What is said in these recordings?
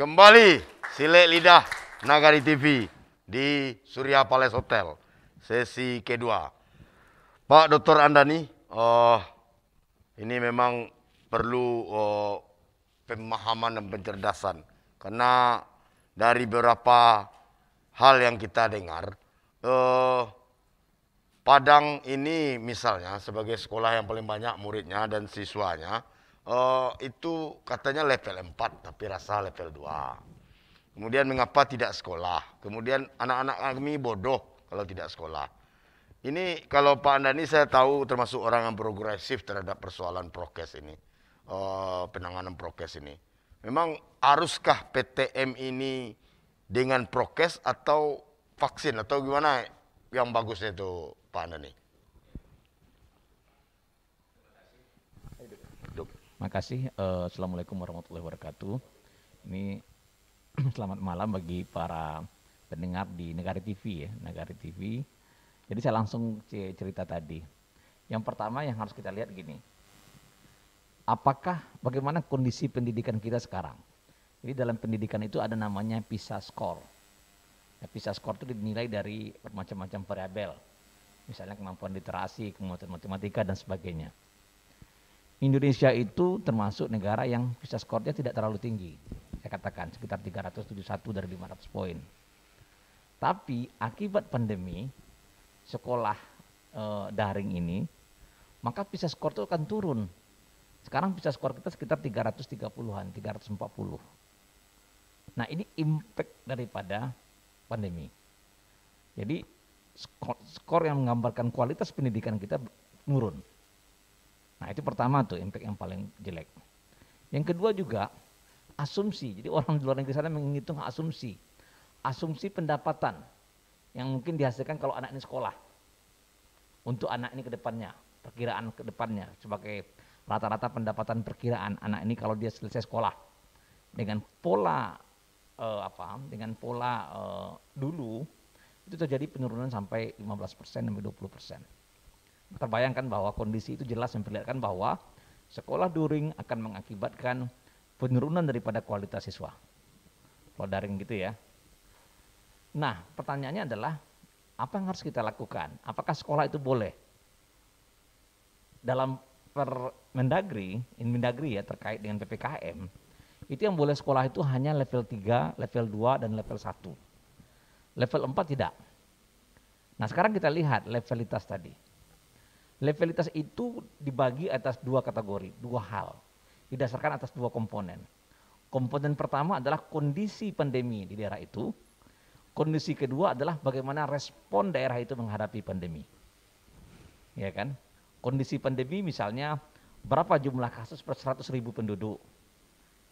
Kembali Silek Lidah Nagari TV di Surya Palace Hotel sesi kedua. Pak Dr. Andani, uh, ini memang perlu uh, pemahaman dan pencerdasan karena dari beberapa hal yang kita dengar uh, Padang ini misalnya sebagai sekolah yang paling banyak muridnya dan siswanya uh, itu katanya level 4 tapi rasa level 2. Kemudian mengapa tidak sekolah? Kemudian anak-anak kami bodoh kalau tidak sekolah. Ini kalau Pak Andani saya tahu termasuk orang yang progresif terhadap persoalan prokes ini. Uh, penanganan prokes ini. Memang haruskah PTM ini dengan prokes atau vaksin atau gimana yang bagusnya itu Pak Andani? Makasih. Uh, Assalamualaikum warahmatullahi wabarakatuh. Ini selamat malam bagi para pendengar di Negari TV ya, Negari TV. Jadi saya langsung cerita tadi. Yang pertama yang harus kita lihat gini. Apakah bagaimana kondisi pendidikan kita sekarang? Jadi dalam pendidikan itu ada namanya PISA score. Ya, PISA score itu dinilai dari bermacam-macam variabel. Misalnya kemampuan literasi, kemampuan matematika dan sebagainya. Indonesia itu termasuk negara yang bisa skornya tidak terlalu tinggi. Saya katakan sekitar 371 dari 500 poin. Tapi akibat pandemi sekolah e, daring ini maka bisa skor itu akan turun. Sekarang bisa skor kita sekitar 330-an, 340. Nah, ini impact daripada pandemi. Jadi skor, skor yang menggambarkan kualitas pendidikan kita turun. Nah itu pertama tuh impact yang paling jelek. Yang kedua juga asumsi. Jadi orang di luar negeri sana menghitung asumsi. Asumsi pendapatan yang mungkin dihasilkan kalau anak ini sekolah. Untuk anak ini ke depannya, perkiraan ke depannya sebagai rata-rata pendapatan perkiraan anak ini kalau dia selesai sekolah. Dengan pola eh, apa? Dengan pola eh, dulu itu terjadi penurunan sampai 15% sampai 20% terbayangkan bahwa kondisi itu jelas memperlihatkan bahwa sekolah daring akan mengakibatkan penurunan daripada kualitas siswa. Kalau daring gitu ya. Nah, pertanyaannya adalah apa yang harus kita lakukan? Apakah sekolah itu boleh? Dalam in mendagri ya terkait dengan PPKM, itu yang boleh sekolah itu hanya level 3, level 2 dan level 1. Level 4 tidak. Nah, sekarang kita lihat levelitas tadi Levelitas itu dibagi atas dua kategori, dua hal. Didasarkan atas dua komponen. Komponen pertama adalah kondisi pandemi di daerah itu. Kondisi kedua adalah bagaimana respon daerah itu menghadapi pandemi. Ya kan? Kondisi pandemi misalnya berapa jumlah kasus per 100 ribu penduduk.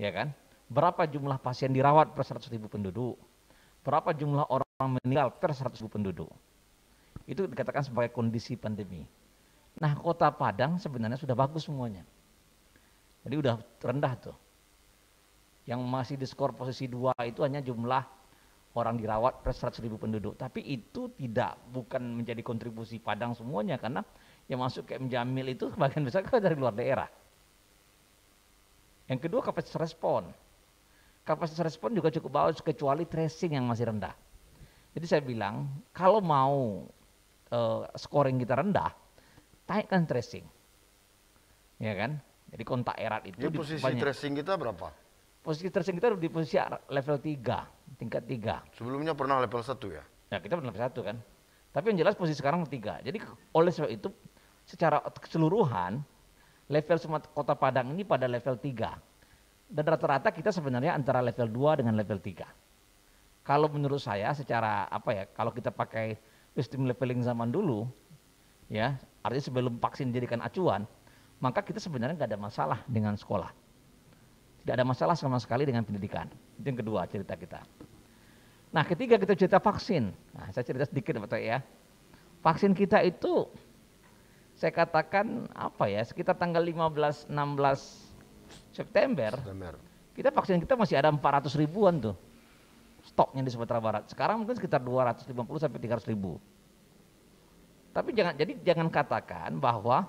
Ya kan? Berapa jumlah pasien dirawat per 100 ribu penduduk. Berapa jumlah orang meninggal per 100 ribu penduduk. Itu dikatakan sebagai kondisi pandemi Nah kota Padang sebenarnya sudah bagus semuanya. Jadi udah rendah tuh. Yang masih di skor posisi dua itu hanya jumlah orang dirawat per 100 ribu penduduk. Tapi itu tidak bukan menjadi kontribusi Padang semuanya karena yang masuk ke Jamil itu sebagian besar kan dari luar daerah. Yang kedua kapasitas respon. Kapasitas respon juga cukup bagus kecuali tracing yang masih rendah. Jadi saya bilang kalau mau uh, scoring kita rendah, naikkan tracing. Ya kan? Jadi kontak erat itu Jadi posisi banyak. tracing kita berapa? Posisi tracing kita di posisi level 3, tingkat 3. Sebelumnya pernah level 1 ya? Ya, kita pernah level 1 kan. Tapi yang jelas posisi sekarang 3. Jadi oleh sebab itu secara keseluruhan level semua kota Padang ini pada level 3. Dan rata-rata kita sebenarnya antara level 2 dengan level 3. Kalau menurut saya secara apa ya, kalau kita pakai sistem leveling zaman dulu, ya artinya sebelum vaksin dijadikan acuan, maka kita sebenarnya nggak ada masalah dengan sekolah. Tidak ada masalah sama sekali dengan pendidikan. Itu yang kedua cerita kita. Nah ketiga kita cerita vaksin. Nah, saya cerita sedikit Pak ya. Vaksin kita itu saya katakan apa ya sekitar tanggal 15 16 September, September. kita vaksin kita masih ada 400 ribuan tuh stoknya di Sumatera Barat. Sekarang mungkin sekitar 250 sampai 300 ribu. Tapi jangan jadi jangan katakan bahwa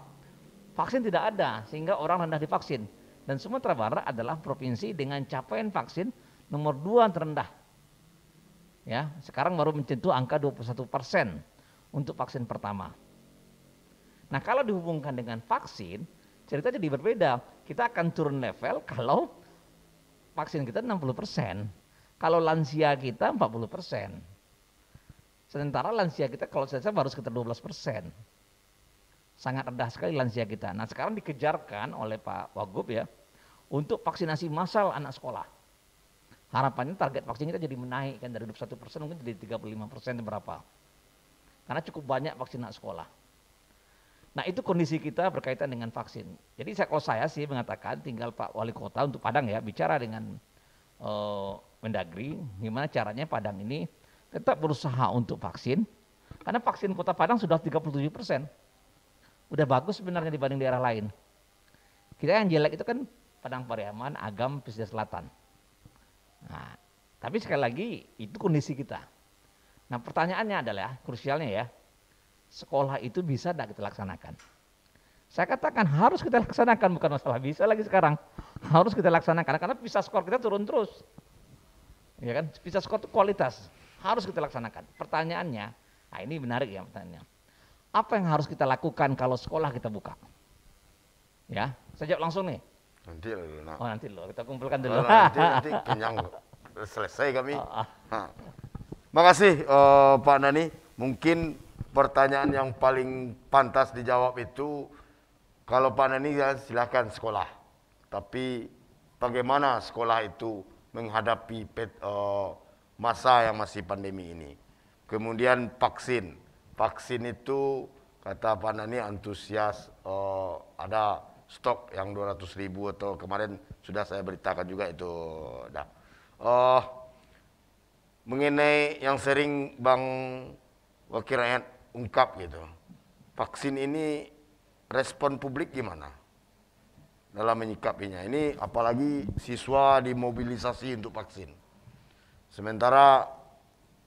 vaksin tidak ada sehingga orang rendah divaksin. Dan Sumatera Barat adalah provinsi dengan capaian vaksin nomor dua terendah. Ya, sekarang baru mencintu angka 21 persen untuk vaksin pertama. Nah kalau dihubungkan dengan vaksin, cerita jadi berbeda. Kita akan turun level kalau vaksin kita 60 persen. Kalau lansia kita 40 persen. Sementara lansia kita kalau saya baru sekitar 12 persen. Sangat rendah sekali lansia kita. Nah sekarang dikejarkan oleh Pak Wagub ya, untuk vaksinasi massal anak sekolah. Harapannya target vaksin kita jadi menaikkan dari 21 persen mungkin jadi 35 persen berapa. Karena cukup banyak vaksin anak sekolah. Nah itu kondisi kita berkaitan dengan vaksin. Jadi saya, kalau saya sih mengatakan tinggal Pak Wali Kota untuk Padang ya bicara dengan uh, Mendagri gimana caranya Padang ini tetap berusaha untuk vaksin, karena vaksin Kota Padang sudah 37 persen. Udah bagus sebenarnya dibanding daerah lain. Kita yang jelek itu kan Padang Pariaman, Agam, Pesisir Selatan. Nah, tapi sekali lagi itu kondisi kita. Nah pertanyaannya adalah, krusialnya ya, sekolah itu bisa tidak kita laksanakan? Saya katakan harus kita laksanakan, bukan masalah bisa lagi sekarang. Harus kita laksanakan, karena bisa skor kita turun terus. Ya kan, bisa skor itu kualitas harus kita laksanakan. Pertanyaannya, nah ini menarik ya pertanyaannya. Apa yang harus kita lakukan kalau sekolah kita buka? Ya, saya jawab langsung nih. Nanti loh. Nah. Oh nanti loh, kita kumpulkan dulu. Oh, nanti, nanti kenyang selesai kami. Oh, oh. Makasih uh, Pak Nani. Mungkin pertanyaan yang paling pantas dijawab itu kalau Pak Nani ya silakan sekolah. Tapi bagaimana sekolah itu menghadapi pet, uh, masa yang masih pandemi ini. Kemudian vaksin. Vaksin itu kata Pak Nani antusias uh, ada stok yang 200 ribu atau kemarin sudah saya beritakan juga itu. Nah, uh, mengenai yang sering Bang Wakil Rakyat ungkap gitu, vaksin ini respon publik gimana dalam menyikapinya? Ini apalagi siswa dimobilisasi untuk vaksin. Sementara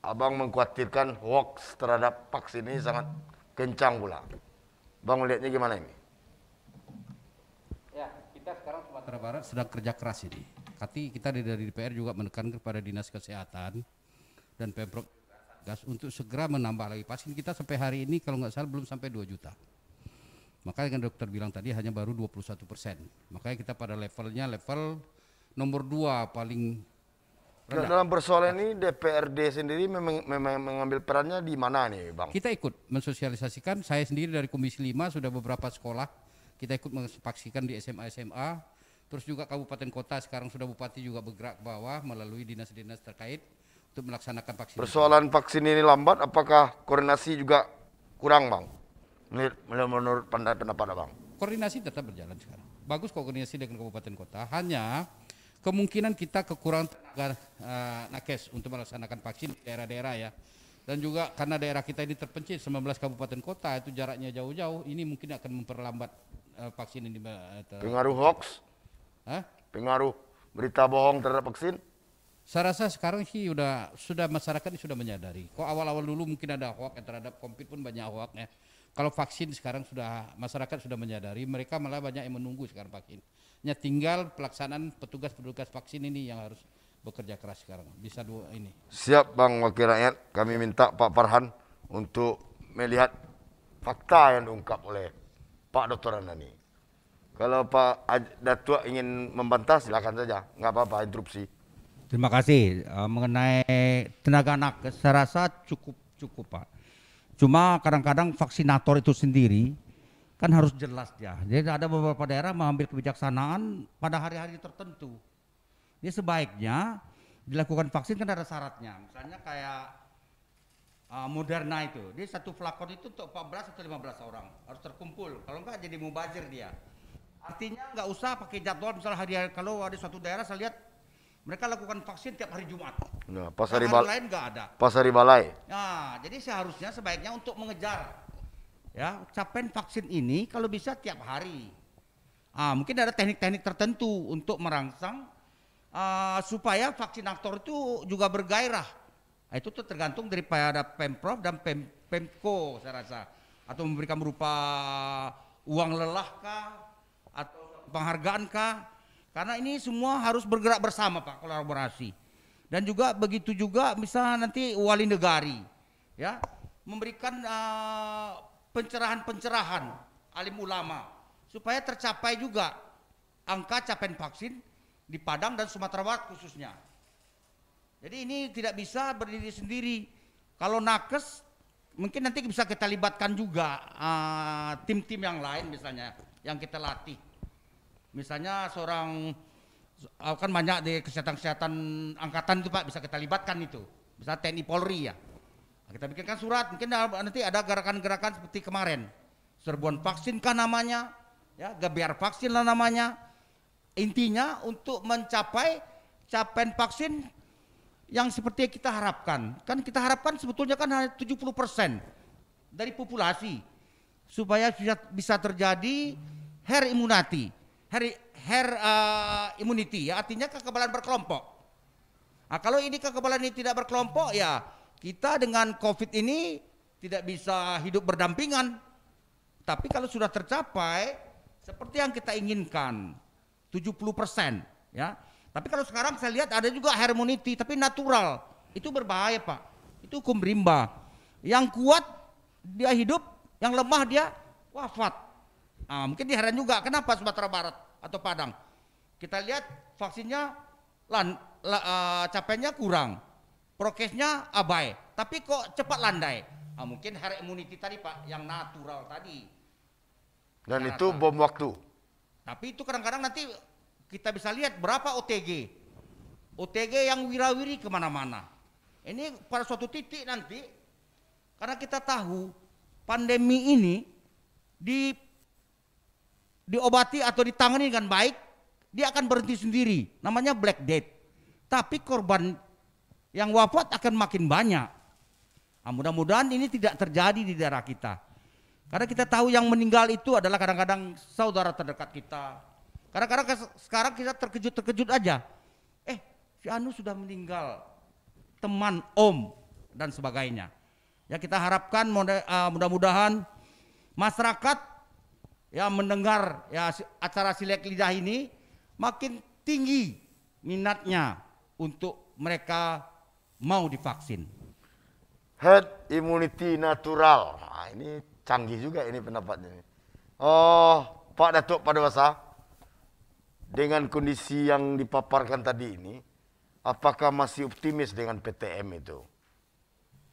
abang mengkhawatirkan hoax terhadap vaksin ini sangat kencang pula. Bang melihatnya gimana ini? Ya, kita sekarang Sumatera Barat sedang kerja keras ini. Kati kita dari DPR juga menekan kepada Dinas Kesehatan dan Pemprov Gas untuk segera menambah lagi vaksin. kita sampai hari ini kalau nggak salah belum sampai 2 juta. Makanya kan dokter bilang tadi hanya baru 21 persen. Makanya kita pada levelnya level nomor dua paling Nah, rendah. Dalam persoalan ini DPRD sendiri memang, memang mengambil perannya di mana nih Bang? Kita ikut mensosialisasikan, saya sendiri dari Komisi 5 sudah beberapa sekolah, kita ikut mengepaksikan di SMA-SMA, terus juga kabupaten kota sekarang sudah bupati juga bergerak bawah melalui dinas-dinas terkait untuk melaksanakan vaksin. Persoalan vaksin ini lambat, apakah koordinasi juga kurang Bang? Menurut, menurut pendapat bang Koordinasi tetap berjalan sekarang. Bagus koordinasi dengan kabupaten kota, hanya kemungkinan kita kekurangan tenaga uh, nakes untuk melaksanakan vaksin di daerah-daerah ya. Dan juga karena daerah kita ini terpencil 19 kabupaten kota itu jaraknya jauh-jauh, ini mungkin akan memperlambat uh, vaksin ini. Uh, Pengaruh hoax? Hah? Pengaruh berita bohong terhadap vaksin? Saya rasa sekarang sih udah sudah masyarakat ini sudah menyadari. Kok awal-awal dulu mungkin ada hoax terhadap komplit pun banyak hoax ya. Kalau vaksin sekarang sudah masyarakat sudah menyadari, mereka malah banyak yang menunggu sekarang vaksin hanya tinggal pelaksanaan petugas-petugas vaksin ini yang harus bekerja keras sekarang. Bisa dua ini. Siap Bang Wakil Rakyat, kami minta Pak Farhan untuk melihat fakta yang diungkap oleh Pak Dr. Anani. Kalau Pak Datuk ingin membantah silakan saja, nggak apa-apa interupsi. Terima kasih. Eh, mengenai tenaga anak, saya rasa cukup cukup Pak. Cuma kadang-kadang vaksinator itu sendiri kan harus jelas ya. Jadi ada beberapa daerah mengambil kebijaksanaan pada hari-hari tertentu. Jadi sebaiknya dilakukan vaksin kan ada syaratnya. Misalnya kayak uh, Moderna itu, dia satu flakon itu untuk 14 atau 15 orang harus terkumpul. Kalau enggak jadi mubazir dia. Artinya enggak usah pakai jadwal misalnya hari, hari kalau ada suatu daerah saya lihat mereka lakukan vaksin tiap hari Jumat. Nah, pas hari, hari balai lain enggak ada. Pas hari balai. Nah, jadi seharusnya sebaiknya untuk mengejar ya capen vaksin ini kalau bisa tiap hari ah, mungkin ada teknik-teknik tertentu untuk merangsang ah, supaya supaya aktor itu juga bergairah nah, itu tuh tergantung daripada pemprov dan Pem, pemko saya rasa atau memberikan berupa uang lelah kah atau penghargaan kah karena ini semua harus bergerak bersama pak kolaborasi dan juga begitu juga misalnya nanti wali negari ya memberikan uh, pencerahan-pencerahan alim ulama supaya tercapai juga angka capaian vaksin di Padang dan Sumatera Barat khususnya. Jadi ini tidak bisa berdiri sendiri. Kalau nakes mungkin nanti bisa kita libatkan juga eh, tim-tim uh, yang lain misalnya yang kita latih. Misalnya seorang eh, kan banyak di kesehatan-kesehatan angkatan itu Pak bisa kita libatkan itu. Bisa TNI Polri ya. Kita bikinkan surat, mungkin nanti ada gerakan-gerakan seperti kemarin. Serbuan vaksin kan namanya, ya, gebiar vaksin lah namanya. Intinya untuk mencapai capaian vaksin yang seperti kita harapkan. Kan kita harapkan sebetulnya kan hanya 70% dari populasi supaya bisa, terjadi herd immunity. Herd, her, uh, eh, immunity ya artinya kekebalan berkelompok. Nah, kalau ini kekebalan ini tidak berkelompok ya kita dengan COVID ini tidak bisa hidup berdampingan. Tapi kalau sudah tercapai seperti yang kita inginkan 70% persen, ya. Tapi kalau sekarang saya lihat ada juga harmonity tapi natural. Itu berbahaya, Pak. Itu hukum rimba. Yang kuat dia hidup, yang lemah dia wafat. Nah, mungkin diheran juga kenapa Sumatera Barat atau Padang. Kita lihat vaksinnya lan, la, uh, capainya kurang prokesnya abai tapi kok cepat landai nah, mungkin herd immunity tadi pak yang natural tadi dan itu bom waktu tapi itu kadang-kadang nanti kita bisa lihat berapa OTG OTG yang wirawiri kemana-mana ini pada suatu titik nanti karena kita tahu pandemi ini di diobati atau ditangani dengan baik dia akan berhenti sendiri namanya black death tapi korban yang wafat akan makin banyak. Nah, mudah-mudahan ini tidak terjadi di daerah kita. Karena kita tahu yang meninggal itu adalah kadang-kadang saudara terdekat kita. Kadang-kadang sekarang kita terkejut-terkejut aja. Eh, si Anu sudah meninggal. Teman, om, dan sebagainya. Ya kita harapkan eh, mudah-mudahan masyarakat yang mendengar ya acara silek lidah ini makin tinggi minatnya untuk mereka mau divaksin. Herd immunity natural. Nah, ini canggih juga ini pendapatnya. Oh, Pak Datuk pada masa dengan kondisi yang dipaparkan tadi ini, apakah masih optimis dengan PTM itu?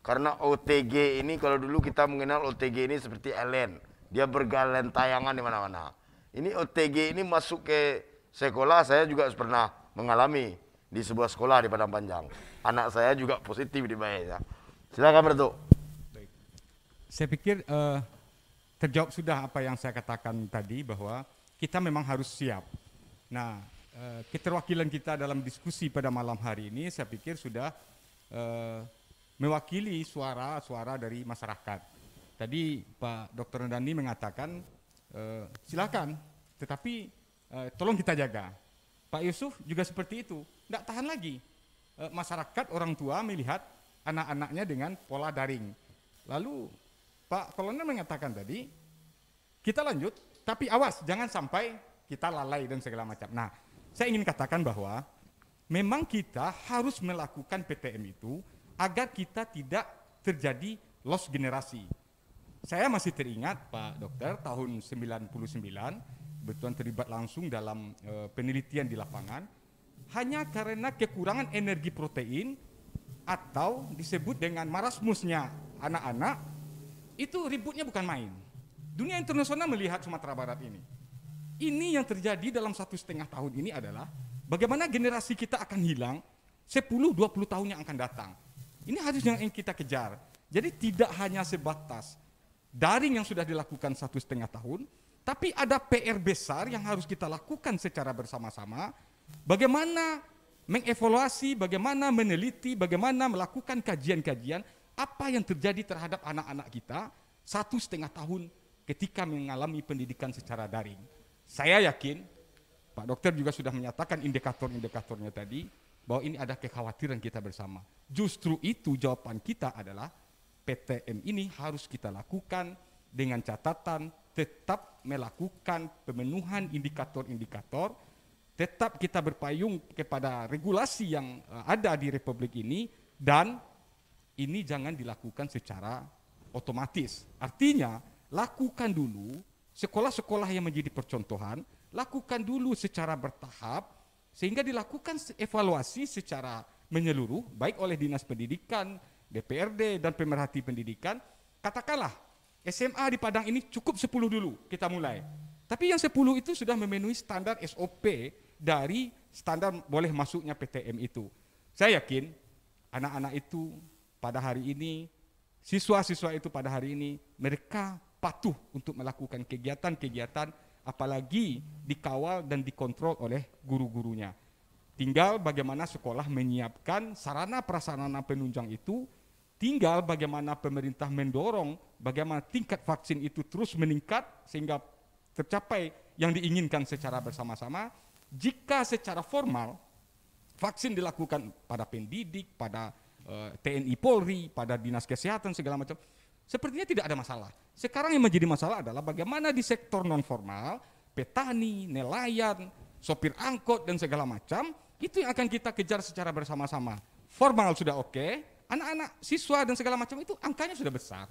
Karena OTG ini kalau dulu kita mengenal OTG ini seperti Ellen. dia bergalen tayangan di mana-mana. Ini OTG ini masuk ke sekolah, saya juga pernah mengalami di sebuah sekolah di Padang Panjang anak saya juga positif di Bahasa. Ya. Silakan Bertu. Baik. Saya pikir uh, terjawab sudah apa yang saya katakan tadi bahwa kita memang harus siap. Nah, uh, keterwakilan kita dalam diskusi pada malam hari ini saya pikir sudah uh, mewakili suara-suara dari masyarakat. Tadi Pak Dr. Nandani mengatakan uh, silakan, tetapi uh, tolong kita jaga. Pak Yusuf juga seperti itu, tidak tahan lagi Eh, masyarakat orang tua melihat anak-anaknya dengan pola daring. Lalu Pak Kolonel mengatakan tadi, kita lanjut, tapi awas jangan sampai kita lalai dan segala macam. Nah, saya ingin katakan bahwa memang kita harus melakukan PTM itu agar kita tidak terjadi loss generasi. Saya masih teringat Pak Dokter tahun 99 kebetulan terlibat langsung dalam e, penelitian di lapangan hanya karena kekurangan energi protein atau disebut dengan marasmusnya anak-anak itu ributnya bukan main. Dunia internasional melihat Sumatera Barat ini. Ini yang terjadi dalam satu setengah tahun ini adalah bagaimana generasi kita akan hilang 10-20 tahun yang akan datang. Ini harus yang kita kejar. Jadi tidak hanya sebatas daring yang sudah dilakukan satu setengah tahun, tapi ada PR besar yang harus kita lakukan secara bersama-sama Bagaimana mengevaluasi, bagaimana meneliti, bagaimana melakukan kajian-kajian apa yang terjadi terhadap anak-anak kita satu setengah tahun ketika mengalami pendidikan secara daring. Saya yakin Pak Dokter juga sudah menyatakan indikator-indikatornya tadi bahwa ini ada kekhawatiran kita bersama. Justru itu jawaban kita adalah PTM ini harus kita lakukan dengan catatan tetap melakukan pemenuhan indikator-indikator tetap kita berpayung kepada regulasi yang eh, ada di republik ini dan ini jangan dilakukan secara otomatis. Artinya, lakukan dulu sekolah-sekolah yang menjadi percontohan, lakukan dulu secara bertahap sehingga dilakukan evaluasi secara menyeluruh baik oleh dinas pendidikan, DPRD dan pemerhati pendidikan. Katakanlah SMA di Padang ini cukup 10 dulu kita mulai. Tapi yang 10 itu sudah memenuhi standar SOP dari standar boleh masuknya PTM itu. Saya yakin anak-anak itu pada hari ini, siswa-siswa itu pada hari ini, mereka patuh untuk melakukan kegiatan-kegiatan apalagi dikawal dan dikontrol oleh guru-gurunya. Tinggal bagaimana sekolah menyiapkan sarana prasarana penunjang itu, tinggal bagaimana pemerintah mendorong bagaimana tingkat vaksin itu terus meningkat sehingga tercapai yang diinginkan secara bersama-sama jika secara formal vaksin dilakukan pada pendidik, pada uh, eh, TNI Polri, pada dinas kesehatan segala macam, sepertinya tidak ada masalah. Sekarang yang menjadi masalah adalah bagaimana di sektor non formal, petani, nelayan, sopir angkot dan segala macam, itu yang akan kita kejar secara bersama-sama. Formal sudah oke, okay, anak-anak siswa dan segala macam itu angkanya sudah besar.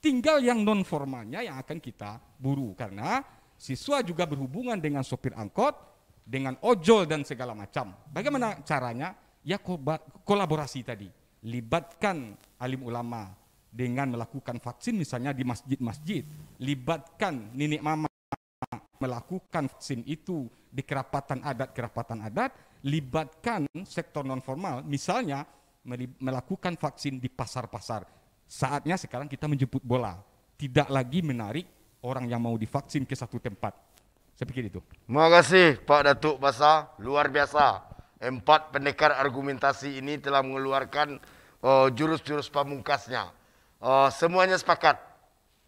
Tinggal yang non formalnya yang akan kita buru karena siswa juga berhubungan dengan sopir angkot, dengan ojol dan segala macam. Bagaimana caranya? Ya kolaborasi tadi. Libatkan alim ulama dengan melakukan vaksin misalnya di masjid-masjid. Libatkan nenek mama melakukan vaksin itu di kerapatan adat kerapatan adat libatkan sektor non formal misalnya melakukan vaksin di pasar-pasar saatnya sekarang kita menjemput bola tidak lagi menarik orang yang mau divaksin ke satu tempat saya fikir itu. Terima kasih Pak Datuk Basah, luar biasa. Empat pendekar argumentasi ini telah mengeluarkan eh, jurus-jurus uh, pamungkasnya. Uh, semuanya sepakat.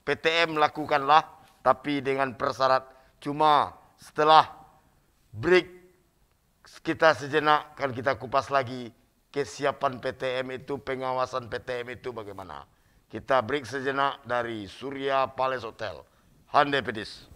PTM lakukanlah tapi dengan persyarat cuma setelah break kita sejenak kan kita kupas lagi kesiapan PTM itu, pengawasan PTM itu bagaimana. Kita break sejenak dari Surya Palace Hotel. Hande Pedis.